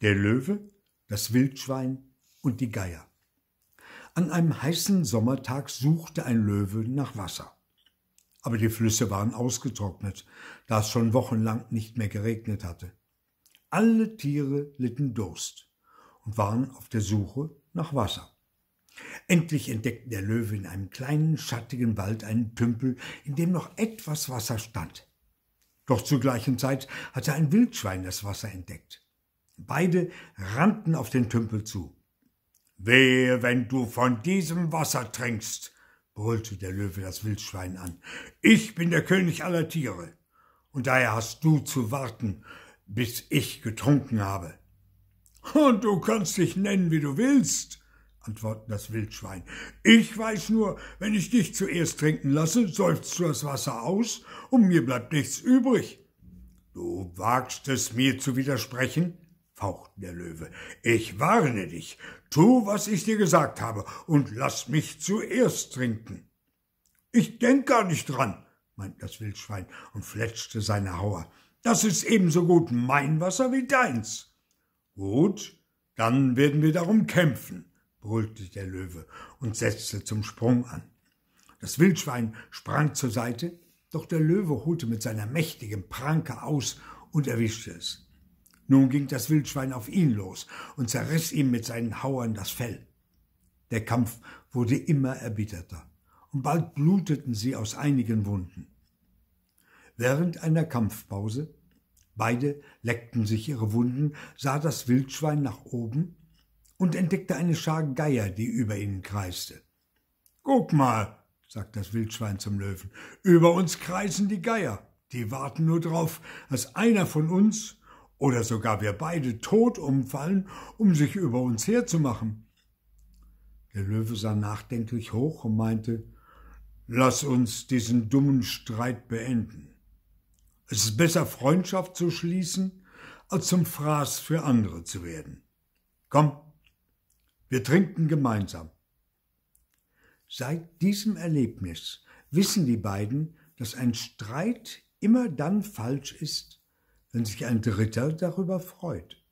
der Löwe, das Wildschwein und die Geier. An einem heißen Sommertag suchte ein Löwe nach Wasser. Aber die Flüsse waren ausgetrocknet, da es schon wochenlang nicht mehr geregnet hatte. Alle Tiere litten Durst und waren auf der Suche nach Wasser. Endlich entdeckten der Löwe in einem kleinen, schattigen Wald einen Tümpel, in dem noch etwas Wasser stand. Doch zur gleichen Zeit hatte ein Wildschwein das Wasser entdeckt. Beide rannten auf den Tümpel zu. Wehe, wenn du von diesem Wasser trinkst, brüllte der Löwe das Wildschwein an. Ich bin der König aller Tiere, und daher hast du zu warten, bis ich getrunken habe. Und du kannst dich nennen, wie du willst, antwortete das Wildschwein. Ich weiß nur, wenn ich dich zuerst trinken lasse, seufzt du das Wasser aus, und mir bleibt nichts übrig. Du wagst es, mir zu widersprechen? fauchten der Löwe. Ich warne dich, tu, was ich dir gesagt habe, und lass mich zuerst trinken. Ich denk gar nicht dran, meint das Wildschwein und fletschte seine Hauer. Das ist ebenso gut mein Wasser wie deins. Gut, dann werden wir darum kämpfen, brüllte der Löwe und setzte zum Sprung an. Das Wildschwein sprang zur Seite, doch der Löwe holte mit seiner mächtigen Pranke aus und erwischte es. Nun ging das Wildschwein auf ihn los und zerriss ihm mit seinen Hauern das Fell. Der Kampf wurde immer erbitterter, und bald bluteten sie aus einigen Wunden. Während einer Kampfpause, beide leckten sich ihre Wunden, sah das Wildschwein nach oben und entdeckte eine Schar Geier, die über ihnen kreiste. Guck mal, sagt das Wildschwein zum Löwen, über uns kreisen die Geier. Die warten nur drauf, dass einer von uns oder sogar wir beide tot umfallen, um sich über uns herzumachen. Der Löwe sah nachdenklich hoch und meinte, Lass uns diesen dummen Streit beenden. Es ist besser, Freundschaft zu schließen, als zum Fraß für andere zu werden. Komm, wir trinken gemeinsam. Seit diesem Erlebnis wissen die beiden, dass ein Streit immer dann falsch ist, wenn sich ein Dritter darüber freut.